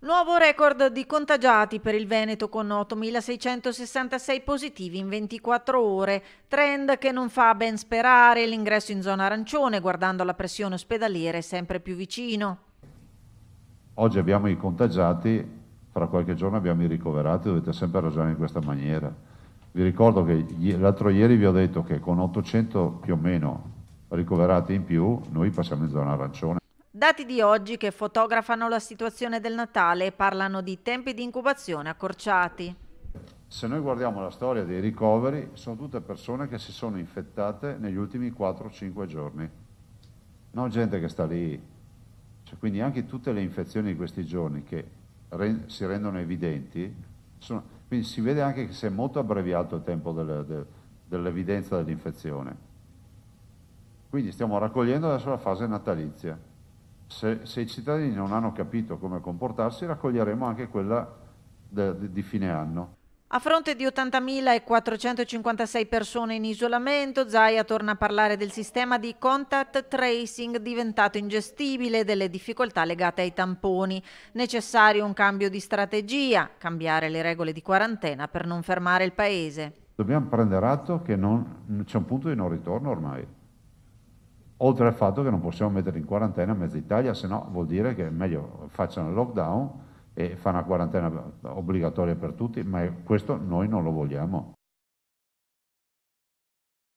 Nuovo record di contagiati per il Veneto con 8.666 positivi in 24 ore, trend che non fa ben sperare l'ingresso in zona arancione guardando la pressione ospedaliera è sempre più vicino. Oggi abbiamo i contagiati, fra qualche giorno abbiamo i ricoverati, dovete sempre ragionare in questa maniera. Vi ricordo che l'altro ieri vi ho detto che con 800 più o meno ricoverati in più noi passiamo in zona arancione. Dati di oggi che fotografano la situazione del Natale e parlano di tempi di incubazione accorciati. Se noi guardiamo la storia dei ricoveri, sono tutte persone che si sono infettate negli ultimi 4-5 giorni. Non gente che sta lì. Cioè, quindi anche tutte le infezioni di questi giorni che re- si rendono evidenti, sono... quindi si vede anche che si è molto abbreviato il tempo del, del, dell'evidenza dell'infezione. Quindi stiamo raccogliendo adesso la fase natalizia. Se, se i cittadini non hanno capito come comportarsi, raccoglieremo anche quella de, de, di fine anno. A fronte di 80.456 persone in isolamento, Zaia torna a parlare del sistema di contact tracing diventato ingestibile e delle difficoltà legate ai tamponi. Necessario un cambio di strategia, cambiare le regole di quarantena per non fermare il paese. Dobbiamo prendere atto che c'è un punto di non ritorno ormai oltre al fatto che non possiamo mettere in quarantena mezza Italia, se no vuol dire che è meglio facciano il lockdown e fanno una quarantena obbligatoria per tutti, ma questo noi non lo vogliamo.